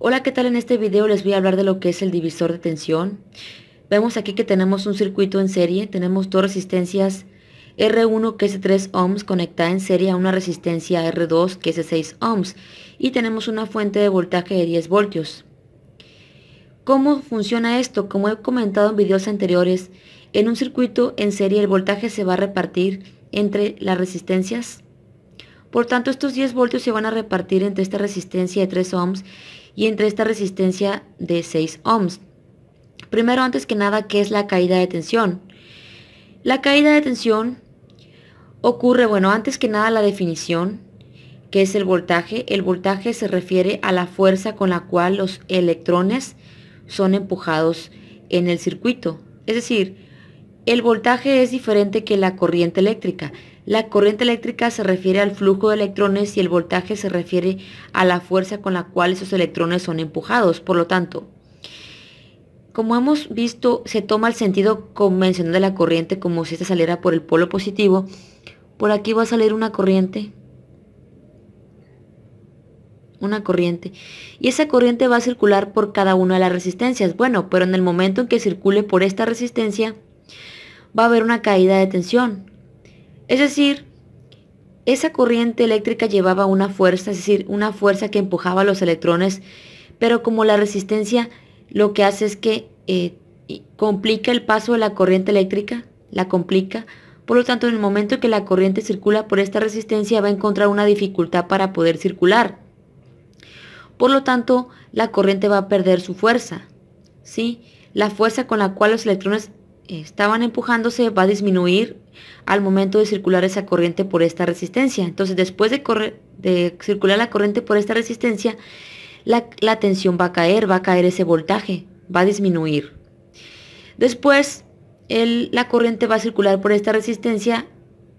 Hola, ¿qué tal? En este video les voy a hablar de lo que es el divisor de tensión. Vemos aquí que tenemos un circuito en serie, tenemos dos resistencias R1 que es de 3 ohms conectada en serie a una resistencia R2 que es de 6 ohms y tenemos una fuente de voltaje de 10 voltios. ¿Cómo funciona esto? Como he comentado en videos anteriores, en un circuito en serie el voltaje se va a repartir entre las resistencias. Por tanto, estos 10 voltios se van a repartir entre esta resistencia de 3 ohms y entre esta resistencia de 6 ohms. Primero, antes que nada, ¿qué es la caída de tensión? La caída de tensión ocurre, bueno, antes que nada la definición, que es el voltaje. El voltaje se refiere a la fuerza con la cual los electrones son empujados en el circuito. Es decir, el voltaje es diferente que la corriente eléctrica. La corriente eléctrica se refiere al flujo de electrones y el voltaje se refiere a la fuerza con la cual esos electrones son empujados. Por lo tanto, como hemos visto, se toma el sentido convencional de la corriente como si esta saliera por el polo positivo. Por aquí va a salir una corriente. Una corriente. Y esa corriente va a circular por cada una de las resistencias. Bueno, pero en el momento en que circule por esta resistencia, va a haber una caída de tensión. Es decir, esa corriente eléctrica llevaba una fuerza, es decir, una fuerza que empujaba los electrones, pero como la resistencia lo que hace es que eh, complica el paso de la corriente eléctrica, la complica, por lo tanto en el momento que la corriente circula por esta resistencia va a encontrar una dificultad para poder circular. Por lo tanto, la corriente va a perder su fuerza. ¿sí? La fuerza con la cual los electrones estaban empujándose va a disminuir al momento de circular esa corriente por esta resistencia. Entonces después de, correr, de circular la corriente por esta resistencia, la, tensión va a caer, va a caer ese voltaje, va a disminuir. Después la corriente va a circular por esta resistencia,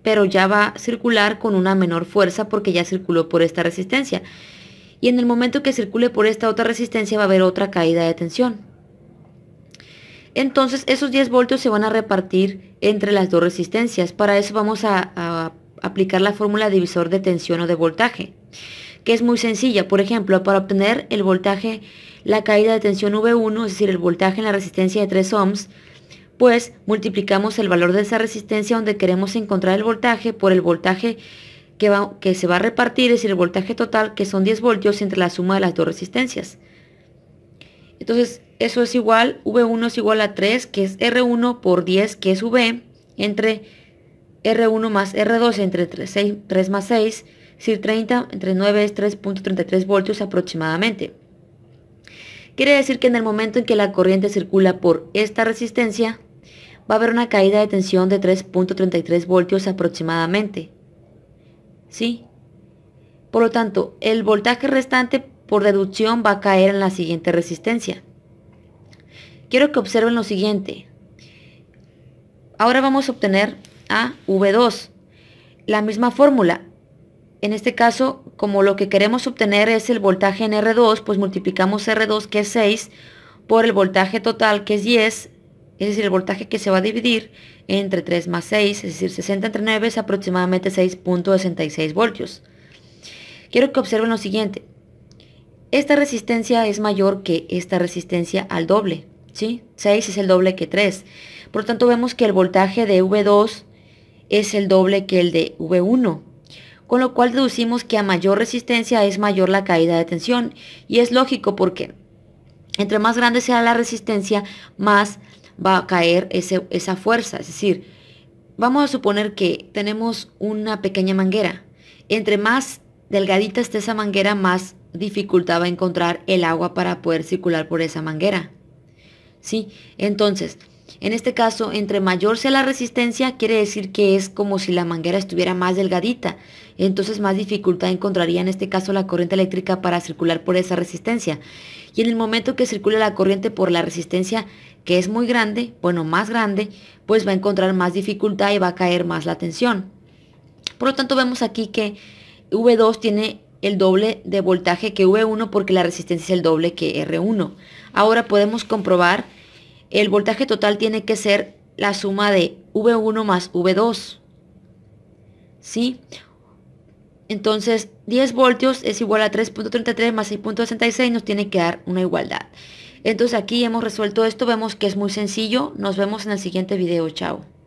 pero ya va a circular con una menor fuerza porque ya circuló por esta resistencia. Y en el momento que circule por esta otra resistencia va a haber otra caída de tensión. Entonces esos 10 voltios se van a repartir entre las dos resistencias. Para eso vamos a, aplicar la fórmula divisor de tensión o de voltaje, que es muy sencilla. Por ejemplo, para obtener el voltaje, la caída de tensión V1, es decir, el voltaje en la resistencia de 3 ohms, pues multiplicamos el valor de esa resistencia donde queremos encontrar el voltaje por el voltaje que se va a repartir, es decir, el voltaje total, que son 10 voltios entre la suma de las dos resistencias. Entonces, eso es igual, V1 es igual a 3, que es R1 por 10, que es V, entre R1 más R2, entre 3, 6, más 6, es 30 entre 9 es 3.33 voltios aproximadamente. Quiere decir que en el momento en que la corriente circula por esta resistencia, va a haber una caída de tensión de 3.33 voltios aproximadamente. ¿Sí? Por lo tanto, el voltaje restante por deducción va a caer en la siguiente resistencia. Quiero que observen lo siguiente. Ahora vamos a obtener a V2. La misma fórmula. En este caso, como lo que queremos obtener es el voltaje en R2, pues multiplicamos R2, que es 6, por el voltaje total, que es 10, es decir, el voltaje que se va a dividir entre 3 más 6, es decir, 60 entre 9 es aproximadamente 6.66 voltios. Quiero que observen lo siguiente. Esta resistencia es mayor que esta resistencia al doble, ¿sí? 6 es el doble que 3. Por lo tanto, vemos que el voltaje de V2 es el doble que el de V1, con lo cual deducimos que a mayor resistencia es mayor la caída de tensión. Y es lógico porque entre más grande sea la resistencia, más va a caer esa fuerza. Es decir, vamos a suponer que tenemos una pequeña manguera. Entre más delgadita esté esa manguera, más dificultaba encontrar el agua para poder circular por esa manguera. ¿Sí? Entonces, en este caso, entre mayor sea la resistencia, quiere decir que es como si la manguera estuviera más delgadita. Entonces más dificultad encontraría en este caso la corriente eléctrica para circular por esa resistencia. Y en el momento que circula la corriente por la resistencia, que es muy grande, bueno, más grande, pues va a encontrar más dificultad y va a caer más la tensión. Por lo tanto, vemos aquí que V2 tiene el doble de voltaje que V1 e porque la resistencia es el doble que R1. Ahora podemos comprobar el voltaje total tiene que ser la suma de V1 más V2. ¿Sí? Entonces 10 voltios es igual a 3.33 más 6.66 nos tiene que dar una igualdad. Entonces aquí hemos resuelto esto, vemos que es muy sencillo. Nos vemos en el siguiente video, chao.